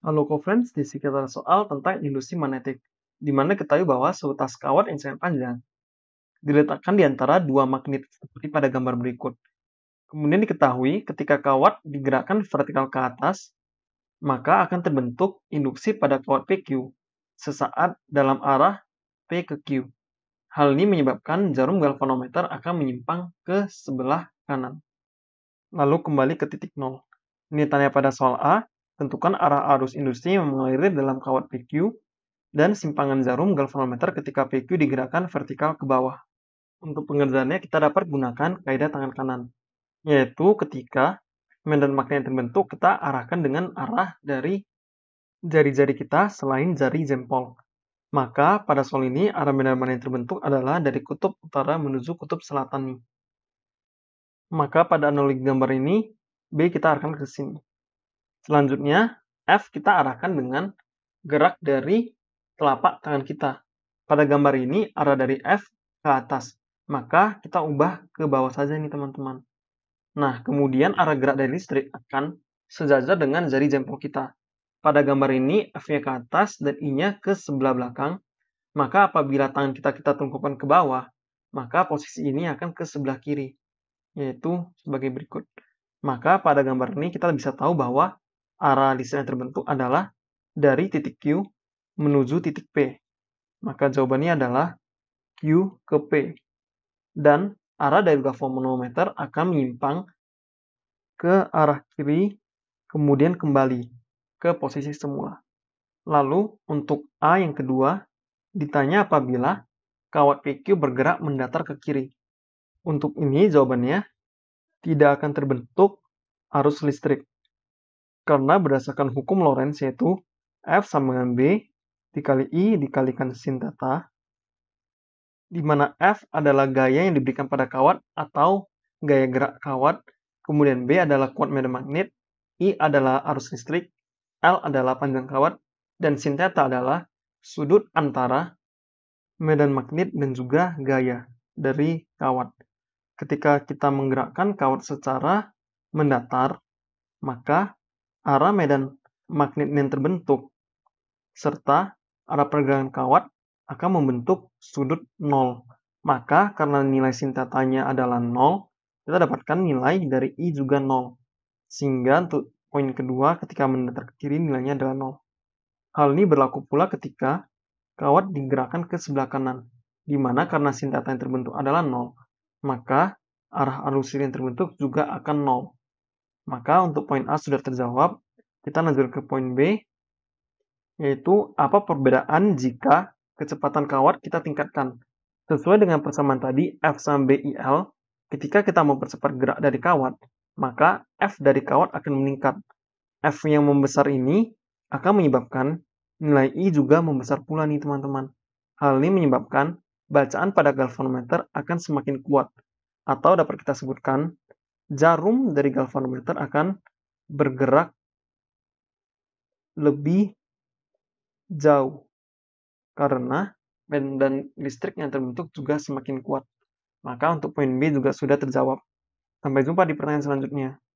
Halo friends, di sekitar soal tentang induksi magnetik, di mana kita tahu bahwa seutas kawat yang sangat panjang diletakkan di antara dua magnet seperti pada gambar berikut. Kemudian diketahui ketika kawat digerakkan vertikal ke atas, maka akan terbentuk induksi pada kawat PQ sesaat dalam arah P ke Q. Hal ini menyebabkan jarum galvanometer akan menyimpang ke sebelah kanan. Lalu kembali ke titik nol. Ini tanya pada soal A, tentukan arah arus industri yang mengalir dalam kawat PQ dan simpangan jarum galvanometer ketika PQ digerakkan vertikal ke bawah. Untuk pengerjaannya kita dapat gunakan kaidah tangan kanan, yaitu ketika medan magnet yang terbentuk kita arahkan dengan arah dari jari-jari kita selain jari jempol. Maka pada soal ini arah medan magnet yang terbentuk adalah dari kutub utara menuju kutub selatan. Maka pada analogi gambar ini B kita arahkan ke sini. Selanjutnya, F kita arahkan dengan gerak dari telapak tangan kita. Pada gambar ini, arah dari F ke atas. Maka kita ubah ke bawah saja nih teman-teman. Nah, kemudian arah gerak dari listrik akan sejajar dengan jari jempol kita. Pada gambar ini, F-nya ke atas dan I-nya ke sebelah belakang. Maka apabila tangan kita kita tungkupkan ke bawah, maka posisi ini akan ke sebelah kiri, yaitu sebagai berikut. Maka pada gambar ini kita bisa tahu bahwa arah lisan yang terbentuk adalah dari titik Q menuju titik P. Maka jawabannya adalah Q ke P. Dan arah dari galvanometer akan menyimpang ke arah kiri, kemudian kembali ke posisi semula. Lalu untuk A yang kedua, ditanya apabila kawat PQ bergerak mendatar ke kiri. Untuk ini jawabannya tidak akan terbentuk arus listrik karena berdasarkan hukum Lorentz yaitu F sama dengan B dikali I dikalikan sin theta, di mana F adalah gaya yang diberikan pada kawat atau gaya gerak kawat, kemudian B adalah kuat medan magnet, I adalah arus listrik, L adalah panjang kawat, dan sin theta adalah sudut antara medan magnet dan juga gaya dari kawat. Ketika kita menggerakkan kawat secara mendatar, maka arah medan magnet yang terbentuk, serta arah pergerakan kawat akan membentuk sudut 0. Maka karena nilai sintetanya adalah 0, kita dapatkan nilai dari I juga 0. Sehingga untuk poin kedua ketika mendatar ke kiri nilainya adalah 0. Hal ini berlaku pula ketika kawat digerakkan ke sebelah kanan, di mana karena sintetan yang terbentuk adalah 0, maka arah arus yang terbentuk juga akan 0. Maka untuk poin A sudah terjawab, kita lanjut ke poin B, yaitu apa perbedaan jika kecepatan kawat kita tingkatkan. Sesuai dengan persamaan tadi, F sama BIL, ketika kita mempercepat gerak dari kawat, maka F dari kawat akan meningkat. F yang membesar ini akan menyebabkan nilai I juga membesar pula nih teman-teman. Hal ini menyebabkan bacaan pada galvanometer akan semakin kuat, atau dapat kita sebutkan jarum dari galvanometer akan bergerak lebih jauh karena medan listrik yang terbentuk juga semakin kuat. Maka untuk poin B juga sudah terjawab. Sampai jumpa di pertanyaan selanjutnya.